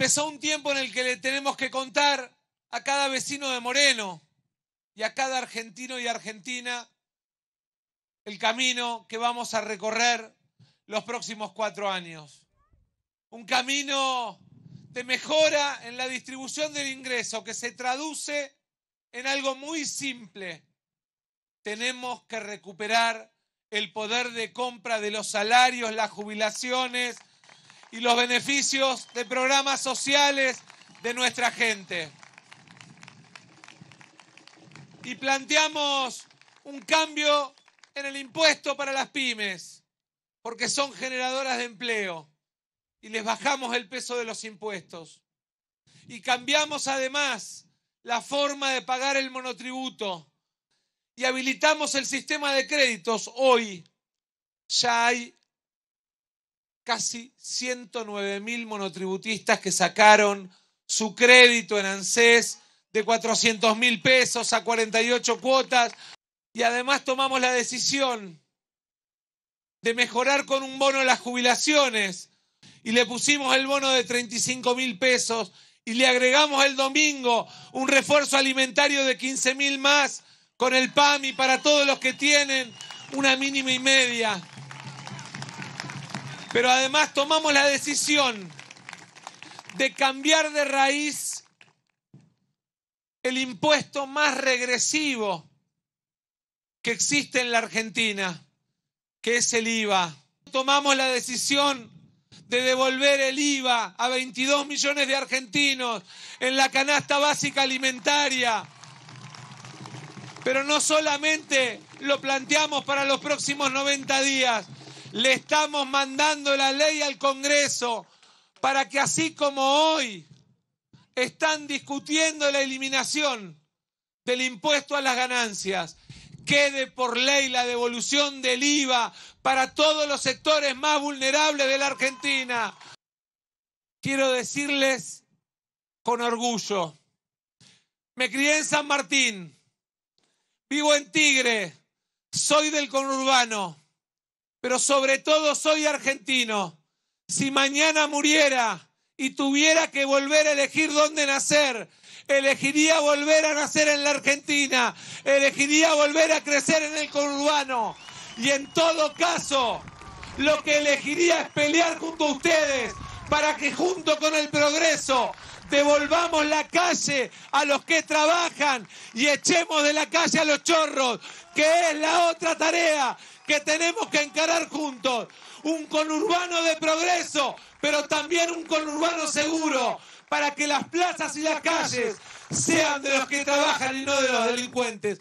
empezó un tiempo en el que le tenemos que contar a cada vecino de Moreno y a cada argentino y argentina el camino que vamos a recorrer los próximos cuatro años. Un camino de mejora en la distribución del ingreso que se traduce en algo muy simple. Tenemos que recuperar el poder de compra de los salarios, las jubilaciones, y los beneficios de programas sociales de nuestra gente. Y planteamos un cambio en el impuesto para las pymes, porque son generadoras de empleo, y les bajamos el peso de los impuestos. Y cambiamos además la forma de pagar el monotributo y habilitamos el sistema de créditos. Hoy ya hay casi 109 mil monotributistas que sacaron su crédito en ANSES de 400 mil pesos a 48 cuotas y además tomamos la decisión de mejorar con un bono las jubilaciones y le pusimos el bono de 35 mil pesos y le agregamos el domingo un refuerzo alimentario de 15 mil más con el PAMI para todos los que tienen una mínima y media. Pero además tomamos la decisión de cambiar de raíz el impuesto más regresivo que existe en la Argentina, que es el IVA. Tomamos la decisión de devolver el IVA a 22 millones de argentinos en la canasta básica alimentaria. Pero no solamente lo planteamos para los próximos 90 días, le estamos mandando la ley al Congreso para que así como hoy están discutiendo la eliminación del impuesto a las ganancias, quede por ley la devolución del IVA para todos los sectores más vulnerables de la Argentina. Quiero decirles con orgullo, me crié en San Martín, vivo en Tigre, soy del conurbano pero sobre todo soy argentino. Si mañana muriera y tuviera que volver a elegir dónde nacer, elegiría volver a nacer en la Argentina, elegiría volver a crecer en el conurbano. Y en todo caso, lo que elegiría es pelear junto a ustedes para que junto con el progreso devolvamos la calle a los que trabajan y echemos de la calle a los chorros, que es la otra tarea que tenemos que encarar juntos. Un conurbano de progreso, pero también un conurbano seguro, para que las plazas y las calles sean de los que trabajan y no de los delincuentes.